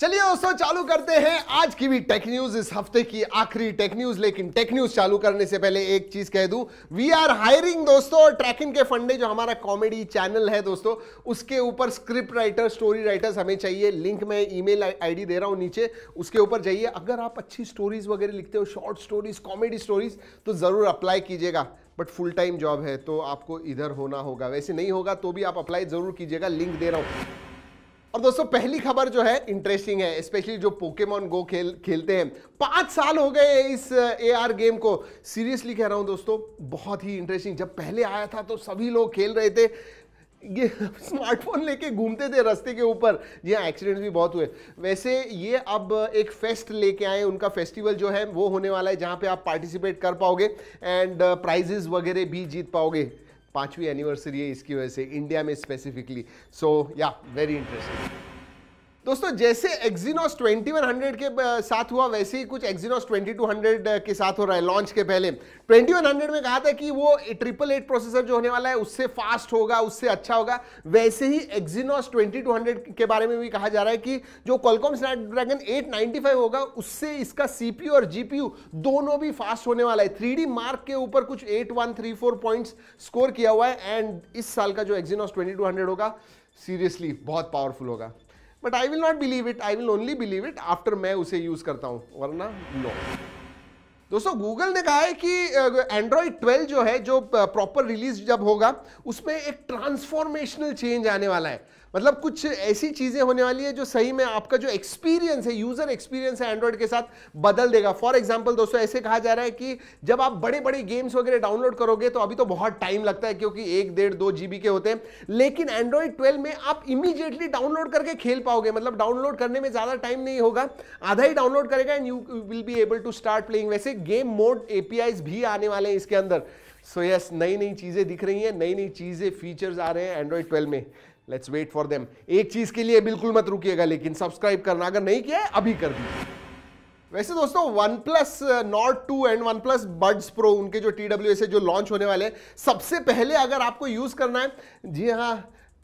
चलिए दोस्तों चालू करते हैं आज की भी टेक न्यूज इस हफ्ते की आखिरी टेक न्यूज लेकिन टेक न्यूज चालू करने से पहले एक चीज कह दूं वी आर हायरिंग दोस्तों ट्रैकिंग के फंडे जो हमारा कॉमेडी चैनल है दोस्तों उसके ऊपर स्क्रिप्ट राइटर स्टोरी राइटर्स हमें चाहिए लिंक में ईमेल आईडी दे रहा हूं नीचे उसके ऊपर जाइए अगर आप अच्छी स्टोरीज वगैरह लिखते हो शॉर्ट स्टोरीज कॉमेडी स्टोरीज तो जरूर अप्लाई कीजिएगा बट फुल टाइम जॉब है तो आपको इधर होना होगा वैसे नहीं होगा तो भी आप अप्लाई जरूर कीजिएगा लिंक दे रहा हूँ और दोस्तों पहली खबर जो है इंटरेस्टिंग है स्पेशली जो पोकेमोन गो खेल खेलते हैं पाँच साल हो गए इस ए आर गेम को सीरियसली कह रहा हूँ दोस्तों बहुत ही इंटरेस्टिंग जब पहले आया था तो सभी लोग खेल रहे थे ये स्मार्टफोन लेके घूमते थे रास्ते के ऊपर जी हाँ एक्सीडेंट्स भी बहुत हुए वैसे ये अब एक फेस्ट लेके आए उनका फेस्टिवल जो है वो होने वाला है जहाँ पे आप पार्टिसिपेट कर पाओगे एंड प्राइजेज uh, वगैरह भी जीत पाओगे पाँचवीं एनिवर्सरी है इसकी वजह से इंडिया में स्पेसिफिकली सो या वेरी इंटरेस्टिंग दोस्तों जैसे एक्जीनोस 2100 के साथ हुआ वैसे ही कुछ एक्जीनोस 2200 के साथ हो रहा है लॉन्च के पहले 2100 में कहा था कि वो ट्रिपल एट प्रोसेसर जो होने वाला है उससे फास्ट होगा उससे अच्छा होगा वैसे ही एक्जीनोस 2200 के बारे में भी कहा जा रहा है कि जो कॉलकॉम स्नैपड्रैगन 895 होगा उससे इसका सीपीयू और जीपीयू दोनों भी फास्ट होने वाला है थ्री मार्क के ऊपर कुछ एट पॉइंट्स स्कोर किया हुआ है एंड इस साल का जो एक्जीनोस ट्वेंटी होगा सीरियसली बहुत पावरफुल होगा but I will not believe it I will only believe it after मैं उसे यूज करता हूँ वरना नो दोस्तों गूगल ने कहा है कि एंड्रॉयड 12 जो है जो प्रॉपर रिलीज जब होगा उसमें एक ट्रांसफॉर्मेशनल चेंज आने वाला है मतलब कुछ ऐसी चीज़ें होने वाली है जो सही में आपका जो एक्सपीरियंस है यूज़र एक्सपीरियंस है एंड्रॉइड के साथ बदल देगा फॉर एग्जाम्पल दोस्तों ऐसे कहा जा रहा है कि जब आप बड़े बड़े गेम्स वगैरह डाउनलोड करोगे तो अभी तो बहुत टाइम लगता है क्योंकि एक डेढ़ दो जीबी के होते हैं लेकिन एंड्रॉइड ट्वेल्व में आप इमीजिएटली डाउनलोड करके खेल पाओगे मतलब डाउनलोड करने में ज़्यादा टाइम नहीं होगा आधा ही डाउनलोड करेगा and you will be able to start playing वैसे गेम मोड एपीआई भी आने वाले हैं इसके अंदर सो यस नई नई चीज़ें दिख रही हैं नई नई चीज़ें फीचर्स आ रहे हैं एंड्रॉइड ट्वेल्व में लेट्स वेट फॉर देम एक चीज के लिए बिल्कुल मत रुकिएगा लेकिन सब्सक्राइब करना अगर नहीं किया है अभी कर दीजिए वैसे दोस्तों OnePlus Nord two and OnePlus Buds Pro उनके जो टी डब्ल्यू एस जो लॉन्च होने वाले हैं सबसे पहले अगर आपको यूज करना है जी हाँ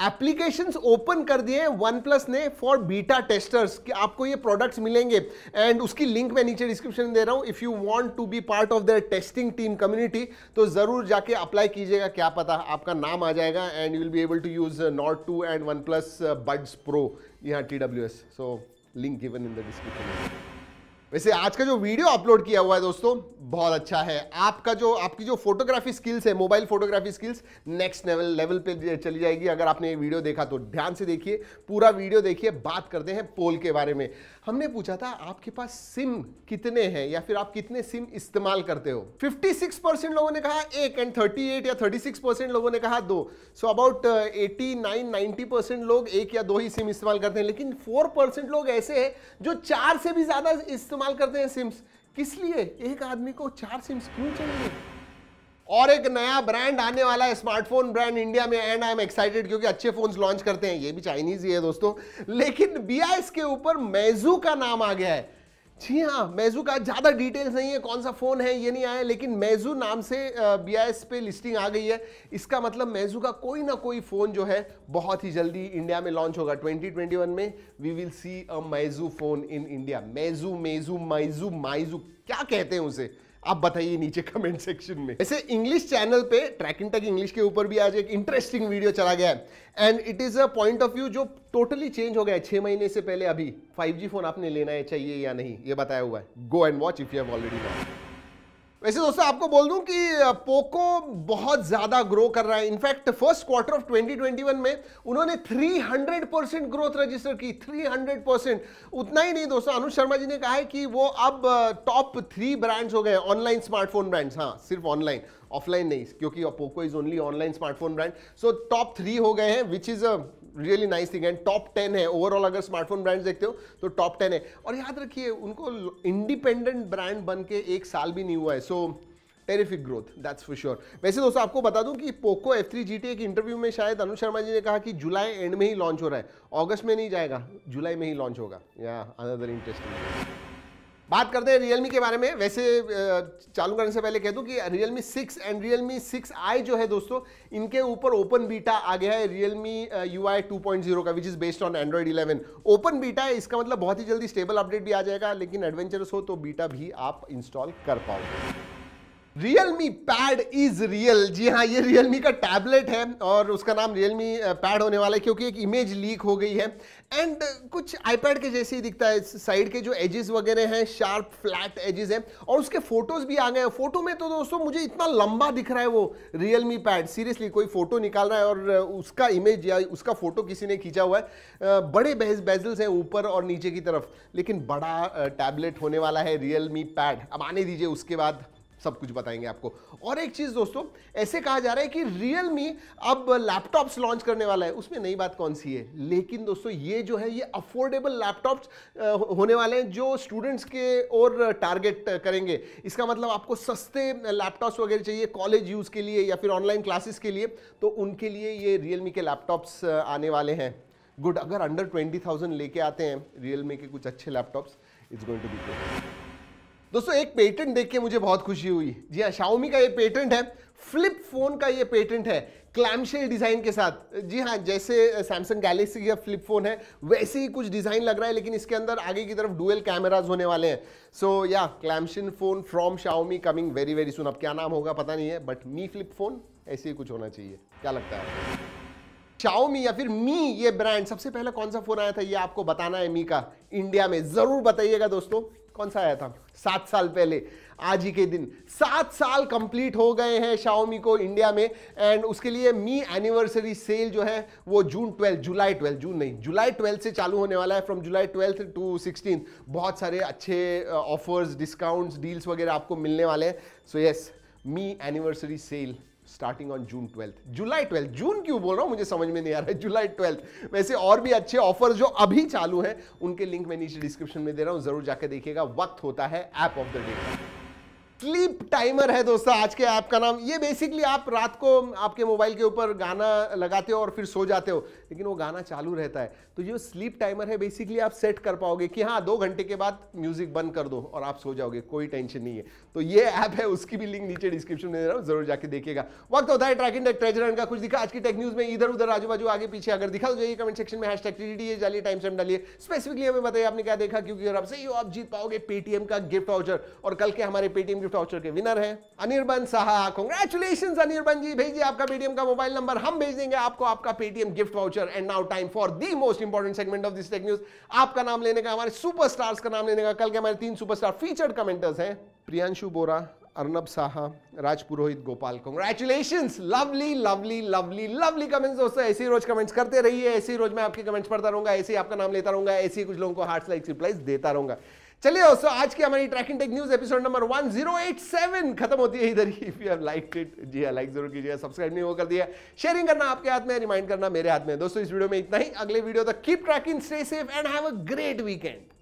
एप्लीकेशन ओपन कर दिए वन प्लस ने फॉर बीटा टेस्टर्स कि आपको ये प्रोडक्ट्स मिलेंगे एंड उसकी लिंक मैं नीचे डिस्क्रिप्शन दे रहा हूँ if you want to be part of their testing team community तो ज़रूर जाके अप्लाई कीजिएगा क्या पता आपका नाम आ जाएगा and you will be able to use Nord two and OnePlus Buds Pro यहाँ T W S so link given in the description वैसे आज का जो वीडियो अपलोड किया हुआ है दोस्तों बहुत अच्छा है आपका जो आपकी जो फोटोग्राफी स्किल्स है mobile photography skills next level level पे चली जाएगी अगर आपने ये वीडियो देखा तो ध्यान से देखिए पूरा वीडियो देखिए बात करते हैं पोल के बारे में हमने पूछा था आपके पास सिम कितने हैं या फिर आप कितने सिम इस्तेमाल करते हो फिफ्टी लोगों ने कहा एक एंड थर्टी या थर्टी लोगों ने कहा दो सो अबाउट एटी नाइन लोग एक या दो ही सिम इस्तेमाल करते हैं लेकिन फोर लोग ऐसे हैं जो चार से भी ज्यादा इस्तेमाल इस्तेमाल करते हैं सिम्स किस लिए एक आदमी को चार सिम्स क्यों चाहिए और एक नया ब्रांड आने वाला है स्मार्टफोन ब्रांड इंडिया में एंड आई एम एक्साइटेड क्योंकि अच्छे फोन्स लॉन्च करते हैं ये भी चाइनीज ही है दोस्तों लेकिन बी के ऊपर मैजू का नाम आ गया है जी हाँ मैजू का ज़्यादा डिटेल्स नहीं है कौन सा फ़ोन है ये नहीं आया लेकिन मैजू नाम से बी पे लिस्टिंग आ गई है इसका मतलब मैजू का कोई ना कोई फ़ोन जो है बहुत ही जल्दी इंडिया में लॉन्च होगा 2021 में we will see a Meizu phone in India Meizu Meizu Meizu Meizu क्या कहते हैं उसे आप बताइए नीचे कमेंट सेक्शन में ऐसे इंग्लिश चैनल पे ट्रैक एंड इंग्लिश के ऊपर भी आज एक इंटरेस्टिंग वीडियो चला गया है and it is a point of view जो टोटली चेंज हो गया है छह महीने से पहले अभी 5G फोन आपने लेना है चाहिए या नहीं ये बताया हुआ है go and watch if you have already वैसे दोस्तों आपको बोल दूं कि पोको बहुत ज़्यादा ग्रो कर रहा है इनफैक्ट फर्स्ट क्वार्टर ऑफ 2021 में उन्होंने 300 परसेंट ग्रोथ रजिस्टर की 300 परसेंट उतना ही नहीं दोस्तों अनुज शर्मा जी ने कहा है कि वो अब टॉप थ्री ब्रांड्स हो गए ऑनलाइन स्मार्टफोन ब्रांड्स हाँ सिर्फ ऑनलाइन ऑफलाइन नहीं क्योंकि Poco is only online smartphone brand so top three हो गए हैं which is a really nice thing and top ten है ओवरऑल अगर स्मार्टफोन ब्रांड देखते हो तो टॉप टेन है और याद रखिए उनको इंडिपेंडेंट ब्रांड बन के एक साल भी नहीं हुआ है so terrific growth that's for sure वैसे दोस्तों आपको बता दूं कि पोको एफ थ्री जी एक इंटरव्यू में शायद अनु शर्मा जी ने कहा कि जुलाई एंड में ही लॉन्च हो रहा है अगस्त में नहीं जाएगा जुलाई में ही लॉन्च होगा या अनदर इंटरेस्टिंग बात करते हैं रियलमी के बारे में वैसे चालू करने से पहले कह दूं कि Realme six and Realme six i जो है दोस्तों इनके ऊपर ओपन बीटा आ गया है Realme U I two point zero का which is based on Android eleven open beta है इसका मतलब बहुत ही जल्दी स्टेबल अपडेट भी आ जाएगा लेकिन एडवेंचरस हो तो बीटा भी आप इंस्टॉल कर पाओगे Realme पैड इज रियल जी हाँ ये Realme का टैबलेट है और उसका नाम रियलमी पैड होने वाला है क्योंकि एक इमेज लीक हो गई है एंड कुछ पैड के जैसे ही दिखता है साइड के जो एजेस वगैरह हैं शार्प फ्लैट एजेस हैं और उसके फोटोज भी आ गए हैं फोटो में तो दोस्तों मुझे इतना लंबा दिख रहा है वो मी पैड सीरियसली कोई फोटो निकाल रहा है और उसका इमेज या उसका फोटो किसी ने खींचा हुआ है बड़े बेज बेजल्स हैं ऊपर और नीचे की तरफ लेकिन बड़ा टैबलेट होने वाला है मी पैड अब आने दीजिए उसके बाद सब कुछ बताएंगे आपको और एक चीज़ दोस्तों ऐसे कहा जा रहा है कि रियल अब लैपटॉप्स लॉन्च करने वाला है उसमें नई बात कौन सी है लेकिन दोस्तों ये जो है ये अफोर्डेबल लैपटॉप्स होने वाले हैं जो स्टूडेंट्स के और टारगेट करेंगे इसका मतलब आपको सस्ते लैपटॉप्स वगैरह चाहिए कॉलेज यूज़ के लिए या फिर ऑनलाइन क्लासेस के लिए तो उनके लिए ये रियलमी के लैपटॉप्स आने वाले हैं गुड अगर अंडर ट्वेंटी थाउजेंड लेके आते हैं रियलमी के कुछ अच्छे laptops it's going to be good दोस्तों एक पेटेंट देख के मुझे बहुत खुशी हुई जी हाँ शाओमी का ये पेटेंट है फ्लिप फोन का ये पेटेंट है क्लैमशेल डिज़ाइन के साथ जी हाँ जैसे सैमसंग गैलेक्सी का फ्लिप फोन है वैसे ही कुछ डिज़ाइन लग रहा है लेकिन इसके अंदर आगे की तरफ डुअल कैमराज होने वाले हैं सो या clamshell phone from Xiaomi coming very very soon अब क्या नाम होगा पता नहीं है बट मी फ्लिप फ़ोन ऐसे ही कुछ होना चाहिए क्या लगता है शाओमी या फिर मी ये ब्रांड सबसे पहले कौन सा फ़ोन आया था ये आपको बताना है मी का इंडिया में ज़रूर बताइएगा दोस्तों कौन सा आया था सात साल पहले आज ही के दिन सात साल कंप्लीट हो गए हैं शाओमी को इंडिया में एंड उसके लिए मी एनिवर्सरी सेल जो है वो जून 12 जुलाई 12 जून नहीं जुलाई 12 से चालू होने वाला है फ्रॉम जुलाई 12 टू 16 बहुत सारे अच्छे ऑफर्स डिस्काउंट्स डील्स वगैरह आपको मिलने वाले हैं so yes Mi anniversary sale starting on June twelfth July twelfth June क्यों बोल रहा हूँ मुझे समझ में नहीं आ रहा है जुलाई ट्वेल्थ वैसे और भी अच्छे ऑफर जो अभी चालू हैं उनके लिंक मैं नीचे डिस्क्रिप्शन में दे रहा हूँ जरूर जाकर देखिएगा वक्त होता है app of the day sleep timer है दोस्तों आज के ऐप का नाम ये बेसिकली आप रात को आपके मोबाइल के ऊपर गाना लगाते हो और फिर सो जाते हो लेकिन वो गाना चालू रहता है तो ये स्लीप टाइमर है बेसिकली आप सेट कर पाओगे कि हाँ दो घंटे के बाद म्यूजिक बंद कर दो और आप सो जाओगे कोई टेंशन नहीं है तो ये ऐप है उसकी भी लिंक नीचे डिस्क्रिप्शन में दे रहा हूँ जरूर जाके देखिएगा वक्त होता है ट्रैकिंग टेक ट्रेजर का कुछ दिखा आज की टेक न्यूज में इधर उधर आजू बाजू आगे पीछे अगर दिखा तो जाइए कमेंट सेक्शन में हैश टैग डालिए टाइम सेम डालिए स्पेसिफिकली हमें बताइए आपने क्या देखा क्योंकि अगर आप सही हो आप जीत पाओगे पेटीएम का गिफ्ट वाउचर और कल के हमारे पेटीएम गिफ्ट वाउचर के विनर हैं अनिर्बन साहा कॉन्ग्रेचुलेशन अनिर्बन जी भेजिए आपका पेटीएम का मोबाइल नंबर हम भेज देंगे आपको आपका Paytm gift voucher and now time for the most important segment of this tech news आपका नाम लेने का हमारे सुपर का नाम लेने का कल के हमारे तीन सुपरस्टार फीचर्ड कमेंटर्स हैं Priyanshu Bora Arnab Saha Raj Purohit Gopal congratulation lovely lovely lovely lovely comments दोस्तों ऐसे ही रोज कमेंट्स करते रहिए ऐसे ही रोज मैं आपके कमेंट्स पढ़ता रहूंगा ऐसे ही आपका नाम लेता रहूंगा ऐसे ही कुछ लोगों को हार्ट लाइक रिप्लाइज देता रहूंगा चलिए दोस्तों आज की हमारी Trakin tech news episode number 1087 खत्म होती है इधर if you have liked it जी हां लाइक जरूर कीजिए सब्सक्राइब नहीं हो कर दिया शेयरिंग करना आपके हाथ में रिमाइंड करना मेरे हाथ में दोस्तों इस वीडियो में इतना ही अगले वीडियो तक keep tracking stay safe and have a great weekend